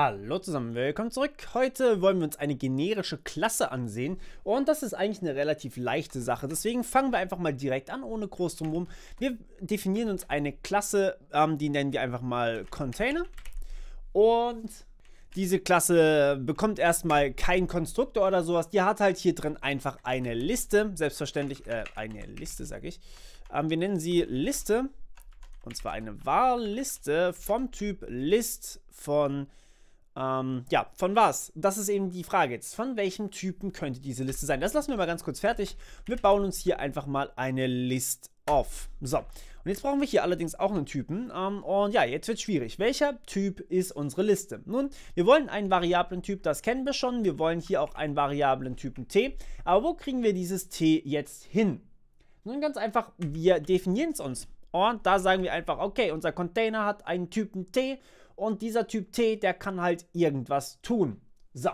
Hallo zusammen, willkommen zurück. Heute wollen wir uns eine generische Klasse ansehen und das ist eigentlich eine relativ leichte Sache. Deswegen fangen wir einfach mal direkt an, ohne groß drumherum. Wir definieren uns eine Klasse, ähm, die nennen wir einfach mal Container und diese Klasse bekommt erstmal keinen Konstruktor oder sowas. Die hat halt hier drin einfach eine Liste, selbstverständlich, äh, eine Liste sag ich. Ähm, wir nennen sie Liste und zwar eine Wahlliste vom Typ List von ähm, ja, von was? Das ist eben die Frage jetzt. Von welchem Typen könnte diese Liste sein? Das lassen wir mal ganz kurz fertig. Wir bauen uns hier einfach mal eine List auf. So, und jetzt brauchen wir hier allerdings auch einen Typen. Ähm, und ja, jetzt wird es schwierig. Welcher Typ ist unsere Liste? Nun, wir wollen einen variablen Typ, das kennen wir schon. Wir wollen hier auch einen variablen Typen t. Aber wo kriegen wir dieses t jetzt hin? Nun, ganz einfach, wir definieren es uns. Und da sagen wir einfach, okay, unser Container hat einen Typen t und dieser Typ T, der kann halt irgendwas tun. So.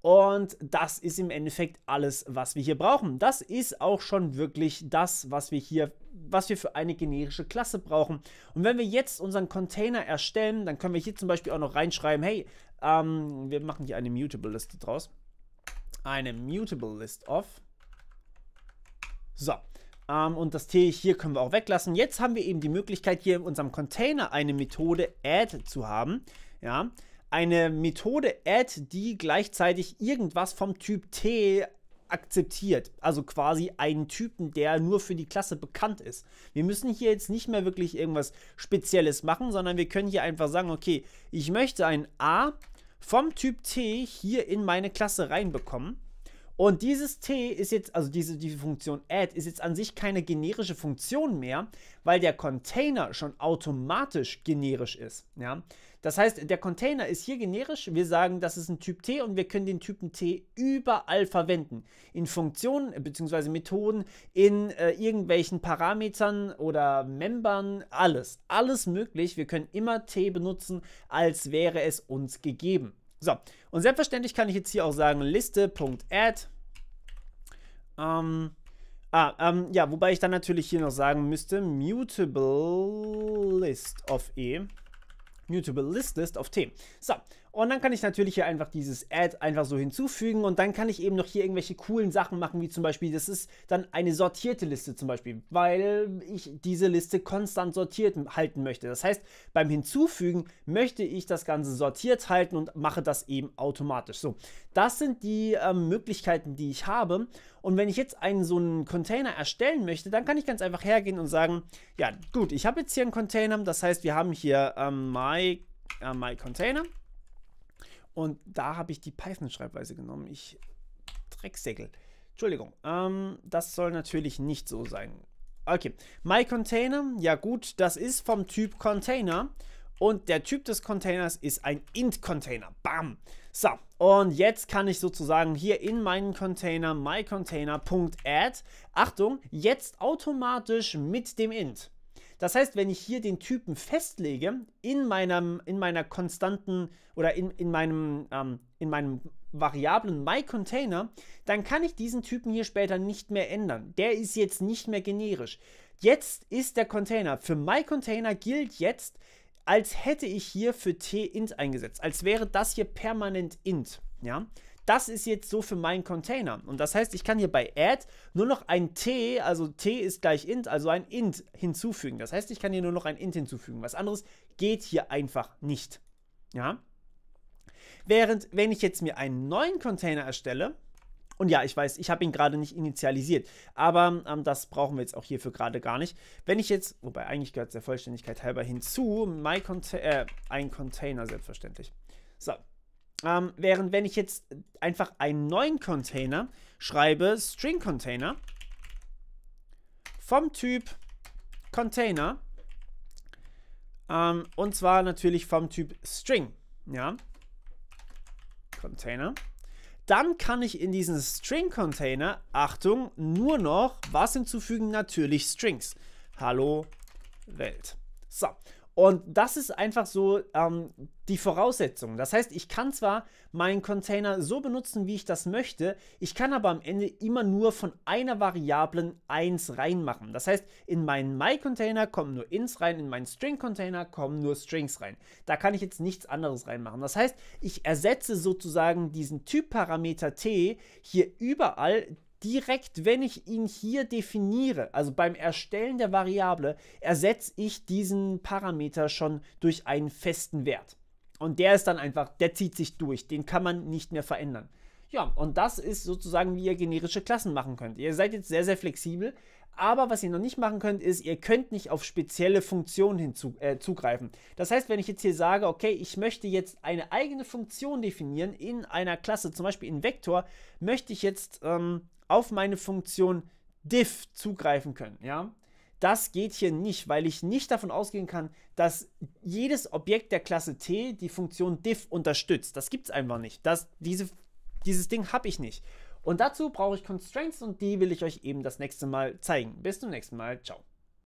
Und das ist im Endeffekt alles, was wir hier brauchen. Das ist auch schon wirklich das, was wir hier, was wir für eine generische Klasse brauchen. Und wenn wir jetzt unseren Container erstellen, dann können wir hier zum Beispiel auch noch reinschreiben, hey, ähm, wir machen hier eine Mutable-Liste draus. Eine Mutable-List of. So. Ähm, und das T hier können wir auch weglassen. Jetzt haben wir eben die Möglichkeit, hier in unserem Container eine Methode add zu haben. Ja, eine Methode add, die gleichzeitig irgendwas vom Typ T akzeptiert. Also quasi einen Typen, der nur für die Klasse bekannt ist. Wir müssen hier jetzt nicht mehr wirklich irgendwas Spezielles machen, sondern wir können hier einfach sagen, okay, ich möchte ein A vom Typ T hier in meine Klasse reinbekommen. Und dieses T ist jetzt, also diese, diese Funktion add ist jetzt an sich keine generische Funktion mehr, weil der Container schon automatisch generisch ist. Ja? Das heißt, der Container ist hier generisch. Wir sagen, das ist ein Typ T und wir können den Typen T überall verwenden. In Funktionen äh, bzw. Methoden, in äh, irgendwelchen Parametern oder Membern, alles. Alles möglich. Wir können immer T benutzen, als wäre es uns gegeben. So, und selbstverständlich kann ich jetzt hier auch sagen, Liste.add. Ähm, ah, ähm, ja, wobei ich dann natürlich hier noch sagen müsste, mutable list of e. Mutable list list of t. So, und dann kann ich natürlich hier einfach dieses Add einfach so hinzufügen und dann kann ich eben noch hier irgendwelche coolen Sachen machen, wie zum Beispiel, das ist dann eine sortierte Liste zum Beispiel, weil ich diese Liste konstant sortiert halten möchte. Das heißt, beim Hinzufügen möchte ich das Ganze sortiert halten und mache das eben automatisch. So, das sind die äh, Möglichkeiten, die ich habe. Und wenn ich jetzt einen so einen Container erstellen möchte, dann kann ich ganz einfach hergehen und sagen, ja gut, ich habe jetzt hier einen Container, das heißt, wir haben hier ähm, my, äh, my Container und da habe ich die Python-Schreibweise genommen. Ich Drecksäckel. Entschuldigung, ähm, das soll natürlich nicht so sein. Okay, my Container, ja gut, das ist vom Typ Container und der Typ des Containers ist ein int-Container. Bam! So, und jetzt kann ich sozusagen hier in meinen Container myContainer.add, Achtung, jetzt automatisch mit dem int. Das heißt, wenn ich hier den Typen festlege in meinem, in meiner konstanten oder in, in meinem, ähm, in meinem Variablen MyContainer, dann kann ich diesen Typen hier später nicht mehr ändern. Der ist jetzt nicht mehr generisch. Jetzt ist der Container. Für MyContainer gilt jetzt, als hätte ich hier für t int eingesetzt, als wäre das hier permanent int. Ja, das ist jetzt so für meinen Container. Und das heißt, ich kann hier bei add nur noch ein t, also t ist gleich int, also ein int hinzufügen. Das heißt, ich kann hier nur noch ein int hinzufügen. Was anderes geht hier einfach nicht. Ja? Während, wenn ich jetzt mir einen neuen Container erstelle, und ja, ich weiß, ich habe ihn gerade nicht initialisiert, aber ähm, das brauchen wir jetzt auch hierfür gerade gar nicht. Wenn ich jetzt, wobei eigentlich gehört es der Vollständigkeit halber hinzu, my Conta äh, ein Container selbstverständlich. So, ähm, während wenn ich jetzt einfach einen neuen Container schreibe, String Container, vom Typ Container, ähm, und zwar natürlich vom Typ String, ja, Container, dann kann ich in diesen String Container, Achtung, nur noch was hinzufügen, natürlich Strings. Hallo Welt. So, und das ist einfach so ähm, die Voraussetzung. Das heißt, ich kann zwar meinen Container so benutzen, wie ich das möchte, ich kann aber am Ende immer nur von einer Variablen 1 reinmachen. Das heißt, in meinen My-Container kommen nur Ins rein, in meinen String-Container kommen nur Strings rein. Da kann ich jetzt nichts anderes reinmachen. Das heißt, ich ersetze sozusagen diesen Typparameter t hier überall direkt, wenn ich ihn hier definiere, also beim Erstellen der Variable, ersetze ich diesen Parameter schon durch einen festen Wert. Und der ist dann einfach, der zieht sich durch, den kann man nicht mehr verändern. Ja, und das ist sozusagen, wie ihr generische Klassen machen könnt. Ihr seid jetzt sehr, sehr flexibel, aber was ihr noch nicht machen könnt, ist, ihr könnt nicht auf spezielle Funktionen hinzugreifen. Äh, das heißt, wenn ich jetzt hier sage, okay, ich möchte jetzt eine eigene Funktion definieren in einer Klasse, zum Beispiel in Vektor, möchte ich jetzt ähm, auf meine Funktion diff zugreifen können. Ja? Das geht hier nicht, weil ich nicht davon ausgehen kann, dass jedes Objekt der Klasse T die Funktion diff unterstützt. Das gibt es einfach nicht. Das, diese, dieses Ding habe ich nicht. Und dazu brauche ich Constraints und die will ich euch eben das nächste Mal zeigen. Bis zum nächsten Mal. Ciao.